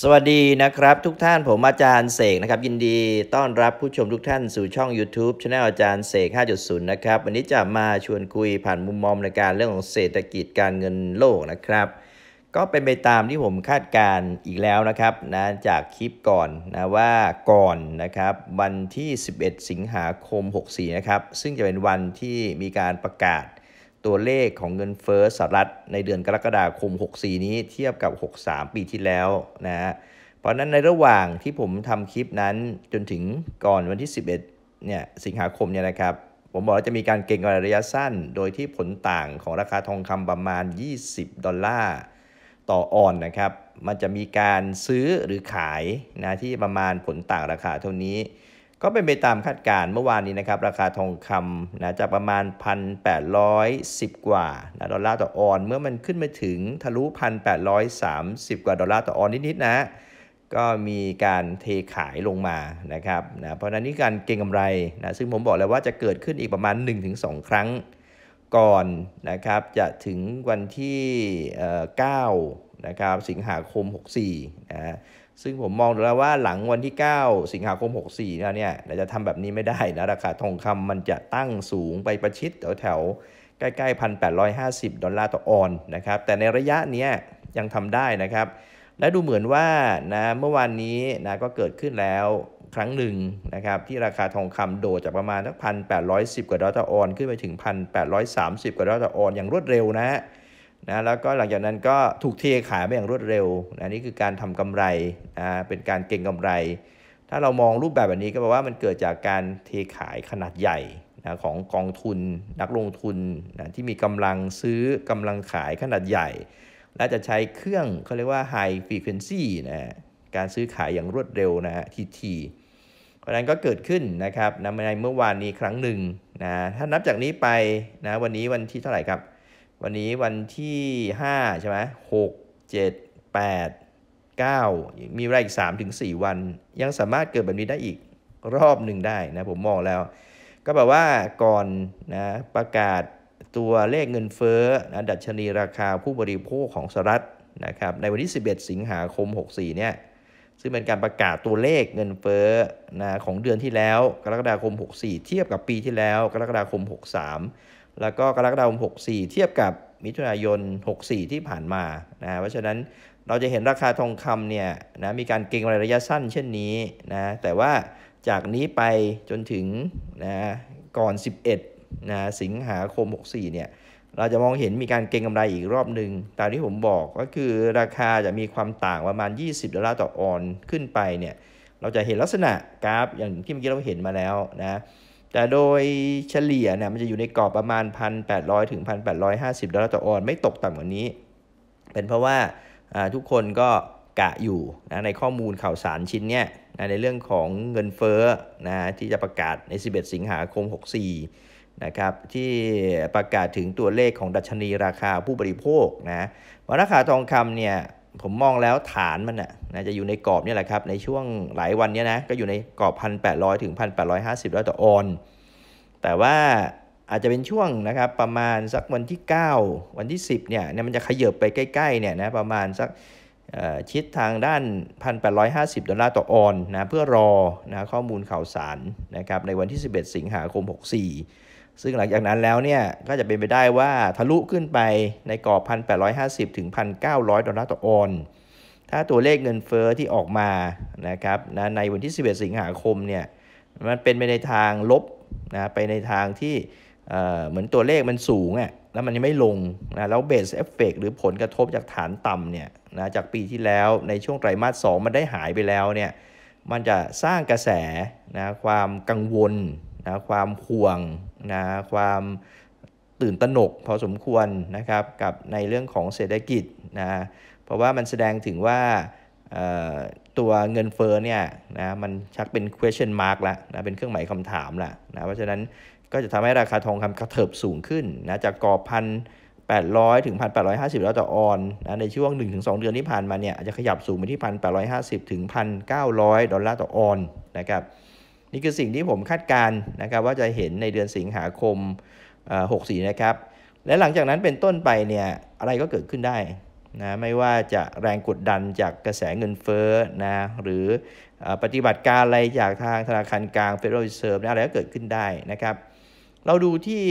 สวัสดีนะครับ ทุกท่านผมอาจารย์เสกนะครับ ยินดีต้อนรับผู้ชมทุกท่านสู่ช่อง YouTube ช anel อาจารย์เสก5.0นะครับวันนี้จะมาชวนคุยผ่านมุมมองในการเรื่องของเศรษฐกิจการเงินโลกนะครับ ก็เป็นไปตามที่ผมคาดการอีกแล้วนะครับนะจากคลิปก่อนนะว่าก่อนนะครับวันที่ 11 สิงหาคม 64นะครับซึ่งจะเป็นวันที่มีการประกาศตัวเลขของเงินเฟ้อสหรัฐในเดือนกรกฎาคม 64 นี้เทียบกับ 63 ปีที่แล้วนะฮะ เพราะนั้นในระหว่างที่ผมทำคลิปนั้นจนถึงก่อนวันที่ 11 เนี่ย สิงหาคมเนี่ยนะครับ ผมบอกว่าจะมีการเก็งกำไรระยะสั้นโดยที่ผลต่างของราคาทองคำประมาณ 20 ดอลลาร์ต่อออนนะครับ มันจะมีการซื้อหรือขายนะที่ประมาณผลต่างราคาเท่านี้ก็เป็นไปตามคาดการณ์เมื่อวานนี้นะครับราคาทองคำนะจากประมาณ1,810กว่านะดอลลาร์ต่อออน เมื่อมันขึ้นมาถึงทะลุ1,830กว่าดอลลาร์ต่อออนนิดๆนะก็มีการเทขายลงมานะครับนะเพราะนั้นนี่การเก็งกำไรนะซึ่งผมบอกแล้วว่าจะเกิดขึ้นอีกประมาณ 1-2 ครั้งก่อนนะครับจะถึงวันที่9นะครับสิงหาคม 64นะซึ่งผมมองแล้วว่าหลังวันที่ 9 สิงหาคม 64นะเนี่ยเราจะทำแบบนี้ไม่ได้นะ ราคาทองคำมันจะตั้งสูงไปประชิดแถวแถวใกล้ๆ 1,850 ดอลลาร์ต่อออนนะครับแต่ในระยะนี้ยังทำได้นะครับ และดูเหมือนว่านะเมื่อวานนี้นะก็เกิดขึ้นแล้วครั้งหนึ่งนะครับที่ราคาทองคำโดดจากประมาณสักพ้กว่าดอลลาร์ต่อออนขึ้นไปถึง 1,830 กว่าดอลลาร์ต่อออนอย่างรวดเร็วนะฮะนะแล้วก็หลังจากนั้นก็ถูกเทขายไปอย่างรวดเร็วนะนี่คือการทำกำไรนะเป็นการเก่งกำไร ถ้าเรามองรูปแบบแบบนี้ก็แปลว่ามันเกิดจากการเทขายขนาดใหญ่นะของกองทุนนักลงทุนนะที่มีกำลังซื้อกำลังขายขนาดใหญ่ และจะใช้เครื่องเขาเรียกว่า high frequency นะการซื้อขายอย่างรวดเร็วนะฮะทีทีเพราะนั้นก็เกิดขึ้นนะครับในเมื่อวานนี้ครั้งหนึ่งนะถ้านับจากนี้ไปนะวันนี้วันที่เท่าไหร่ครับวันนี้วันที่ 5 ใช่ไหมหกเจ็ดแปดเก้ามีเวลาอีก3าถึงสวัน ยังสามารถเกิดแบบนี้ได้อีกรอบหนึ่งได้นะผมมองแล้ว ก็แบบว่าก่อนนะประกาศตัวเลขเงินเฟ้อนะดัชนีราคาผู้บริโภคของสหรัฐนะครับในวันที่11 สิงหาคม 64เนี่ยซึ่งเป็นการประกาศตัวเลขเงินเฟ้อนะของเดือนที่แล้วกรกฎาคม 64 เทียบกับปีที่แล้ว กรกฎาคม63แล้วก็กรกฎาคม64 เทียบกับมิถุนายน 64 ที่ผ่านมา นะ เพราะฉะนั้นเราจะเห็นราคาทองคำเนี่ยนะมีการเก็งระยะสั้น เช่นนี้ นะ แต่ว่าจากนี้ไปจนถึงนะก่อน 11 นะสิงหาคม64 เนี่ย เราจะมองเห็นมีการเก็งกำไรอีกรอบหนึ่ง ตามที่ผมบอกก็คือราคาจะมีความต่างประมาณ 20ดอลลาร์ต่อออนขึ้นไปเนี่ยเราจะเห็นลักษณะกราฟอย่างที่เมื่อกี้เราเห็นมาแล้วนะแต่โดยเฉลี่ยเนี่ยมันจะอยู่ในกรอบประมาณ 1,800ถึง1,850ดอลลาร์ต่อออนไม่ตกต่ำกว่านี้ เป็นเพราะว่าทุกคนก็กะอยู่นะในข้อมูลข่าวสารชิ้นเนี้ยนะในเรื่องของเงินเฟ้อนะที่จะประกาศใน 11 สิงหาคม64 นะครับ ที่ประกาศถึงตัวเลขของดัชนีราคาผู้บริโภคนะวราคาทองคำเนี่ยผมมองแล้วฐานมันน่ะนะจะอยู่ในกรอบนี่แหละครับ ในช่วงหลายวันนี้นะก็อยู่ในกรอบ 1,800 ถึง 1,850แล้วต่อออน แต่ว่าอาจจะเป็นช่วงนะครับ ประมาณสักวันที่ 9 วันที่ 10 เนี่ยเนี่ยมันจะขยับไปใกล้ๆเนี่ยนะประมาณสักชิดทางด้าน 1,850ดอลลาร์ต่อออนนะเพื่อรอนะข้อมูลข่าวสารนะครับในวันที่ 11 สิงหาคม 64ซึ่งหลังจากนั้นแล้วเนี่ย ก็จะเป็นไปได้ว่าทะลุขึ้นไปในกรอบ 1,850 ถึง 1,900 ดอลลาร์ต่อออน ถ้าตัวเลขเงินเฟอ้อที่ออกมา นะครับนะในวันที่ 11 สิงหาคมเนี่ย มันเป็นไปในทางลบนะไปในทางที่เหมือนตัวเลขมันสูงอะ่ะแล้วมันยังไม่ลงนะแล้วเบสเอฟเฟกหรือผลกระทบจากฐานต่ำเนี่ยนะจากปีที่แล้วในช่วงไตรมาส 2 มันได้หายไปแล้วเนี่ยมันจะสร้างกระแสนะความกังวลนะความห่วงนะความตื่นตระหนกพอสมควรนะครับกับในเรื่องของเศรษฐกิจนะเพราะว่ามันแสดงถึงว่าตัวเงินเฟ้อเนี่ยนะมันชักเป็น question mark ละนะเป็นเครื่องหมายคำถามละนะเพราะฉะนั้นก็จะทำให้ราคาทองคำกระเถิบสูงขึ้นนะจากกรอบพันแปดร้อยถึงพันแปดร้อยห้าสิบแล้วต่อออนนะในช่วงหนึ่งถึงสองเดือนที่ผ่านมาเนี่ยอาจะขยับสูงไปที่พันแปดร้อยห้าสิบถึงพันเก้าร้อยดอลลาร์ต่อออนนะครับนี่คือสิ่งที่ผมคาดการณ์นะครับว่าจะเห็นในเดือนสิงหาคม 64 นะครับ และหลังจากนั้นเป็นต้นไปเนี่ยอะไรก็เกิดขึ้นได้นะไม่ว่าจะแรงกดดันจากกระแสเงินเฟ้อนะ หรือปฏิบัติการอะไรจากทางธนาคารกลาง Federal Reserve นะอะไรก็เกิดขึ้นได้นะครับเราดูที่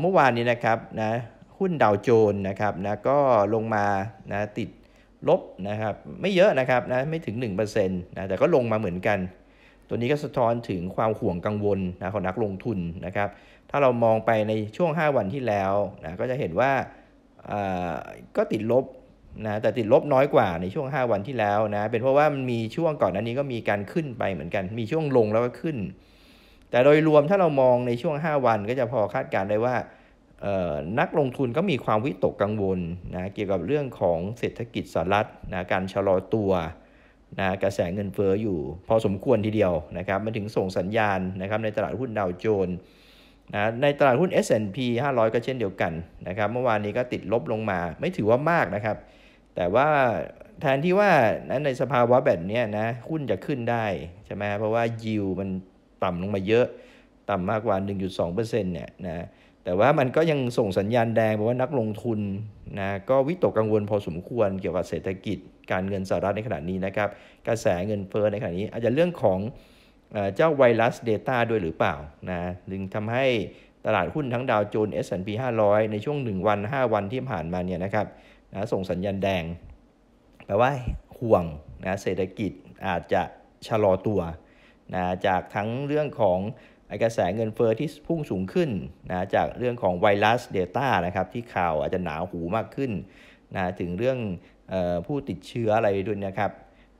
เมื่อวานนี้นะครับนะหุ้นดาวโจนนะครับนะก็ลงมานะติดลบนะครับไม่เยอะนะครับนะไม่ถึง1%นะแต่ก็ลงมาเหมือนกันตัวนี้ก็สะท้อนถึงความห่วงกังวลนะของนักลงทุนนะครับ ถ้าเรามองไปในช่วง 5 วันที่แล้วนะก็จะเห็นว่าก็ติดลบนะแต่ติดลบน้อยกว่าในช่วง 5 วันที่แล้วนะเป็นเพราะว่ามันมีช่วงก่อนนั้นนี้ก็มีการขึ้นไปเหมือนกันมีช่วงลงแล้วก็ขึ้น แต่โดยรวมถ้าเรามองในช่วง 5 วัน ก็จะพอคาดการได้ว่านักลงทุนก็มีความวิตกกังวลนะเกี่ยวกับเรื่องของเศรษฐกิจสหรัฐนะการชะลอตัวนะกระแสเงินเฟอ้ออยู่พอสมควรทีเดียวนะครับมันถึงส่งสัญญาณนะครับในตลาดหุ้นดาวโจนส์นะในตลาดหุ้น S&P 500 ก็เช่นเดียวกันนะครับเมื่อวานนี้ก็ติดลบลงมาไม่ถือว่ามากนะครับ แต่ว่าแทนที่ว่านะในสภาวะแบบนี้นะหุ้นจะขึ้นได้ใช่ไหมเพราะว่ายิวมันต่ำลงมาเยอะต่ำมากกว่า 1.2%เนี่ยนะ แต่ว่ามันก็ยังส่งสัญญาณแดงบอกว่านักลงทุนนะ ก็วิตกกังวลพอสมควรเกี่ยวกับเศรษฐกิจ การเงินสหรัฐในขณะนี้นะครับ กระแสเงินเฟ้อในขณะนี้ อาจจะเรื่องของเจ้าไวรัสเดต้าด้วยหรือเปล่านะดึงทำให้ตลาดหุ้นทั้งดาวโจนส์ S&P 500 ในช่วง 1 วัน 5 วันที่ผ่านมาเนี่ยนะครับนะส่งสัญญาณแดงแปลว่าห่วงนะเศรษฐกิจอาจจะชะลอตัวนะจากทั้งเรื่องของกระแสเงินเฟอ้อที่พุ่งสูงขึ้นนะจากเรื่องของไวรัสเลต้านะครับที่ข่าวอาจจะหนาหูมากขึ้นนะถึงเรื่องออผู้ติดเชื้ออะไรด้วยนะครับ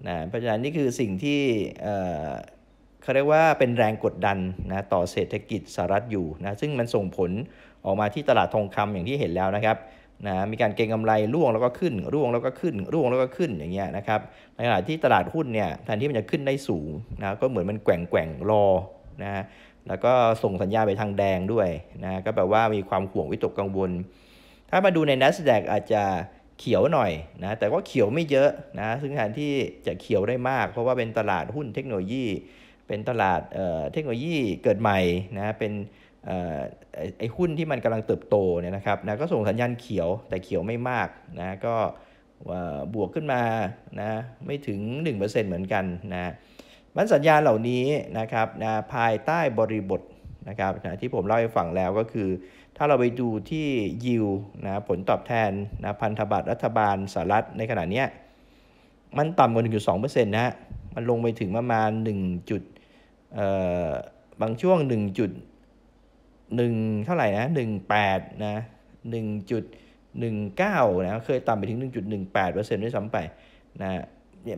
นะเพราะฉะนั้นนี่คือสิ่งที่เขาเรียกว่าเป็นแรงกดดันนะต่อเศรษฐกิจสหรัฐอยู่นะซึ่งมันส่งผลออกมาที่ตลาดทองคำอย่างที่เห็นแล้วนะครับนะมีการเก็งกาไรร่วงแล้วก็ขึ้น ร่วงแล้วก็ขึ้นร่วงแล้วก็ขึ้นอย่างเงี้ยนะครับในขณะที่ตลาดหุ้นเนี่ยแทนที่มันจะขึ้นได้สูงนะก็เหมือนมันแกว่งแกว่งรอนะแล้วก็ส่งสัญญาไปทางแดงด้วยนะก็แปลว่ามีความห่วงวิตกกังวลถ้ามาดูใน NASDAQ อาจจะเขียวหน่อยนะแต่ว่าเขียวไม่เยอะนะ ซึ่งแทนที่จะเขียวได้มาก เพราะว่าเป็นตลาดหุ้นเทคโนโลยี เป็นตลาดเเทคโนโลยีเกิดใหม่นะเป็นออไอหุ้นที่มันกำลังเติบโตเนี่ยนะครับนะก็ส่งสัญญาณเขียวแต่เขียวไม่มากนะก็บวกขึ้นมานะไม่ถึง 1%เหมือนกันนะมันสัญญาณเหล่านี้นะครับนะภายใต้บริบทนะครับนะที่ผมเล่าให้ฟังแล้วก็คือ ถ้าเราไปดูที่ยิวนะผลตอบแทนนะพันธบัตรรัฐบาลสหรัฐ ในขณะนี้มันต่ำกว่า1.2%นตะฮะมันลงไปถึงประมาณ1จุดเอ่อบางช่วง1.1 เท่าไหร่นะ18นะ 1.19 นะเคยต่ำไปถึง 1.18%ด้วยซ้ำไปนะ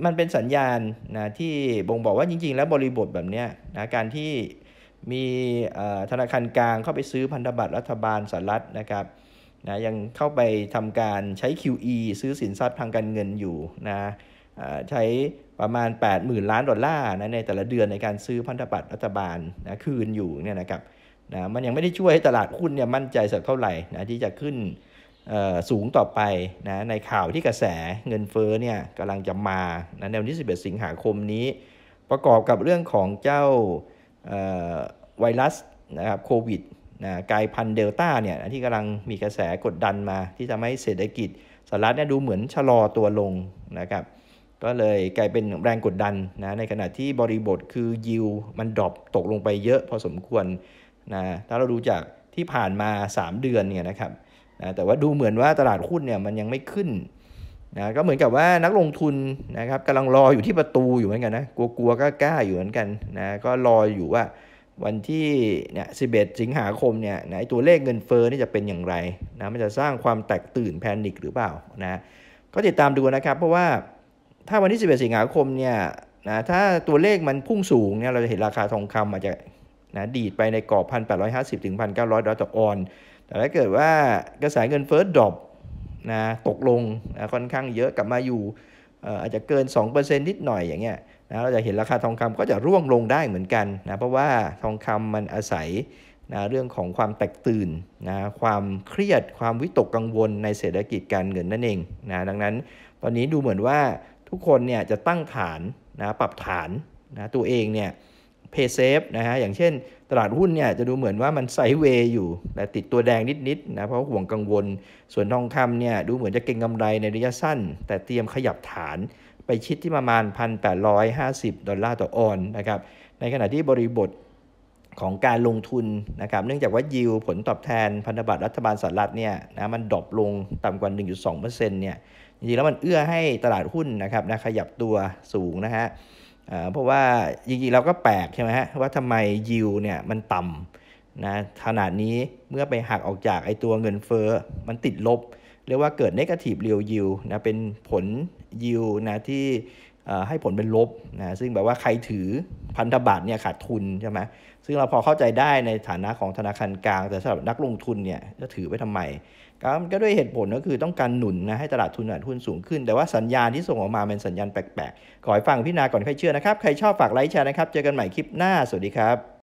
มันเป็นสัญญาณนะที่บ่งบอกว่าจริงๆ แล้วบริบทแบบนี้นะการที่มีธนาคารกลางเข้าไปซื้อพันธบัตรรัฐบาลสหรัฐนะครับนะยังเข้าไปทำการใช้ QE ซื้อสินทรัพย์ทางการเงินอยู่นะใช้ประมาณ 80,000 ล้านดอลลาร์นะในแต่ละเดือนในการซื้อพันธบัตรรัฐบาลนะคืนอยู่เนี่ยนะครับนะมันยังไม่ได้ช่วยให้ตลาดหุ้นเนี่ยมั่นใจสักเท่าไหร่นะที่จะขึ้นสูงต่อไปนะในข่าวที่กระแสเงินเฟ้อเนี่ยกำลังจะมานในวันที่ 11 สิงหาคมนี้ ประกอบกับเรื่องของเจ้าไวรัสนะครับโควิดนะกลายพันธุ์เดลต้าเนี่ยที่กำลังมีกระแสกดดันมา ที่ทำให้เศรษฐกิจสหรัฐเนี่ยดูเหมือนชะลอตัวลงนะครับก็เลยกลายเป็นแรงกดดันนะในขณะที่บริบทคือยิวมันดรอปตกลงไปเยอะพอสมควรนะถ้าเราดูจากที่ผ่านมา 3 เดือนเนี่ยนะครับนะแต่ว่าดูเหมือนว่าตลาดหุ้นเนี่ยมันยังไม่ขึ้นนะก็เหมือนกับว่านักลงทุนนะครับกำลังรออยู่ที่ประตูอยู่เหมือนกันนะกลัวๆก็กล้าอยู่เหมือนกันนะก็รออยู่ว่าวันที่เนี่ยสิบเอ็ดสิงหาคมเนี่ยนะตัวเลขเงินเฟ้อนี่จะเป็นอย่างไรนะมันจะสร้างความแตกตื่นแพนิคหรือเปล่านะก็ติดตามดูนะครับเพราะว่าถ้าวันที่ 11 สิงหาคมเนี่ยนะถ้าตัวเลขมันพุ่งสูงเนี่ยเราจะเห็นราคาทองคำอาจจะนะดีดไปในกรอบ1,850ถึง1,900ดอลลาร์ต่อออนแต่ถ้าเกิดว่ากระแสเงินเฟ้อดรอปนะ ตกลงนะค่อนข้างเยอะกลับมาอยู่ อาจจะเกิน 2%นิดหน่อยอย่างเงี้ยนะเราจะเห็นราคาทองคำก็จะร่วงลงได้เหมือนกันนะเพราะว่าทองคำมันอาศัยนะเรื่องของความแตกตื่นนะความเครียดความวิตกกังวลในเศรษฐกิจการเงินนั่นเองนะดังนั้นตอนนี้ดูเหมือนว่าทุกคนเนี่ยจะตั้งฐานนะปรับฐานนะตัวเองเนี่ยเพย์เซฟนะฮะ อย่างเช่นตลาดหุ้นเนี่ยจะดูเหมือนว่ามันไซเวย์อยู่แต่ติดตัวแดงนิดๆนะ เพราะห่วงกังวล ส่วนทองคำเนี่ยดูเหมือนจะเก่งกำไรในระยะสั้น แต่เตรียมขยับฐานไปชิดที่ประมาณ1,850ดอลลาร์ต่อออนนะครับ ในขณะที่บริบทของการลงทุนนะครับ เนื่องจากว่ายิวผลตอบแทนพันธบัตรรัฐบาลสหรัฐเนี่ยนะ มันดรอปลงต่ำกว่า1.2%เนี่ยจริงๆแล้วมันเอื้อให้ตลาดหุ้นนะครับนะขยับตัวสูงนะฮะเพราะว่าจริงๆ เราก็แปลก ใช่ไหมฮะ ว่าทำไมยิวเนี่ยมันต่ำนะขนาดนี้เมื่อไปหักออกจากไอตัวเงินเฟอ้อมันติดลบ เรียกว่าเกิดเนกาทีฟเรียวยิวนะเป็นผลยิวนะที่ให้ผลเป็นลบนะซึ่งแบบว่าใครถือพันธบัตรเนี่ยขาดทุนใช่ไหมซึ่งเราพอเข้าใจได้ในฐานะของธนาคารกลาง แต่สำหรับนักลงทุนเนี่ยจะถือไปทำไม ก็ก็ด้วยเหตุผลก็คือต้องการหนุนนะให้ตลาดทุนตลาดทุนสูงขึ้น แต่ว่าสัญญาณที่ส่งออกมาเป็นสัญญาณแปลกๆ ขอให้ฟังพี่นา ก่อนใครเชื่อนะครับ ใครชอบฝากไลค์แชร์นะครับ เจอกันใหม่คลิปหน้า สวัสดีครับ